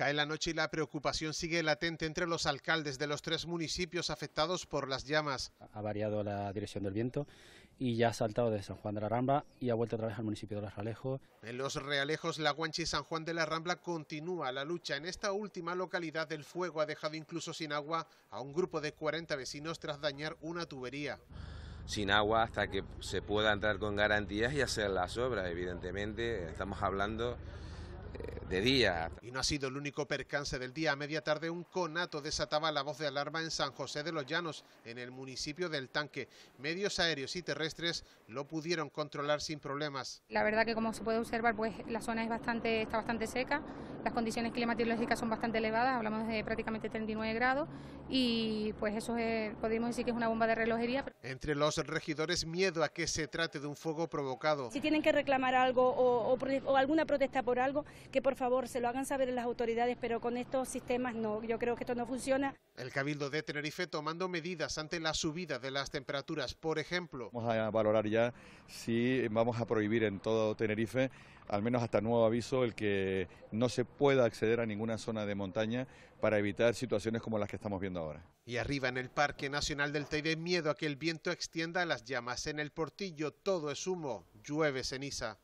Cae la noche y la preocupación sigue latente entre los alcaldes de los tres municipios afectados por las llamas. Ha variado la dirección del viento y ya ha saltado de San Juan de la Rambla y ha vuelto otra vez al municipio de Los Realejos. En Los Realejos, La Guancha y San Juan de la Rambla continúa la lucha. En esta última localidad el fuego ha dejado incluso sin agua a un grupo de 40 vecinos tras dañar una tubería sin agua hasta que se pueda entrar con garantías y hacer las obras. Evidentemente, estamos hablando de día. Y no ha sido el único percance del día. A media tarde un conato desataba la voz de alarma en San José de los Llanos, en el municipio del Tanque. Medios aéreos y terrestres lo pudieron controlar sin problemas. La verdad que como se puede observar, pues la zona es bastante, está bastante seca, las condiciones climatológicas son bastante elevadas, hablamos de prácticamente 39 grados y pues eso es, podríamos decir que es una bomba de relojería. Entre los regidores miedo a que se trate de un fuego provocado. Si tienen que reclamar algo o, o alguna protesta por algo, que por favor se lo hagan saber a las autoridades, pero con estos sistemas no, yo creo que esto no funciona. El Cabildo de Tenerife tomando medidas ante la subida de las temperaturas, por ejemplo. Vamos a valorar ya si vamos a prohibir en todo Tenerife, al menos hasta nuevo aviso, el que no se pueda acceder a ninguna zona de montaña para evitar situaciones como las que estamos viendo ahora. Y arriba en el Parque Nacional del Teide, miedo a que el viento extienda las llamas. En el portillo todo es humo, llueve ceniza.